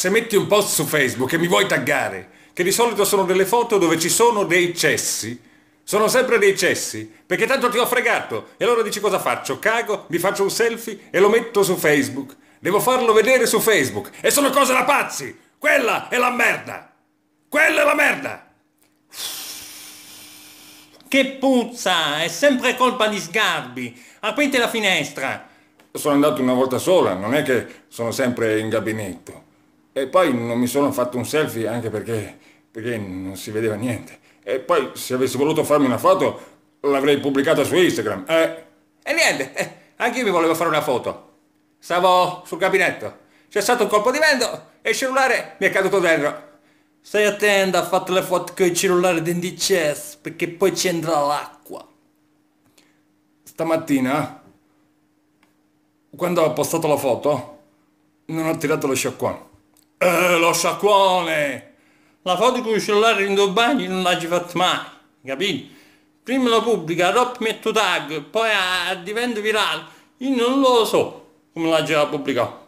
se metti un post su Facebook e mi vuoi taggare, che di solito sono delle foto dove ci sono dei cessi, sono sempre dei cessi, perché tanto ti ho fregato, e allora dici cosa faccio? Cago, mi faccio un selfie e lo metto su Facebook. Devo farlo vedere su Facebook, e sono cose da pazzi! Quella è la merda! Quella è la merda! Che puzza! È sempre colpa di Sgarbi! Aprite la finestra! Sono andato una volta sola, non è che sono sempre in gabinetto e poi non mi sono fatto un selfie anche perché, perché non si vedeva niente. E poi se avessi voluto farmi una foto l'avrei pubblicata su Instagram. Eh. E niente, eh, anche io mi volevo fare una foto. Stavo sul gabinetto, c'è stato un colpo di vento e il cellulare mi è caduto dentro. Stai attento ha fatto le foto con il cellulare d'indicess perché poi c'entra l'acqua. Stamattina, quando ho postato la foto, non ho tirato lo sciacquone. Eh, lo sciacquone! La foto con il cellulare in Dubai non l'hai fatta mai, capito? Prima lo pubblica, dopo metto tag, poi ah, diventa virale. Io non lo so come l'ha già pubblicato.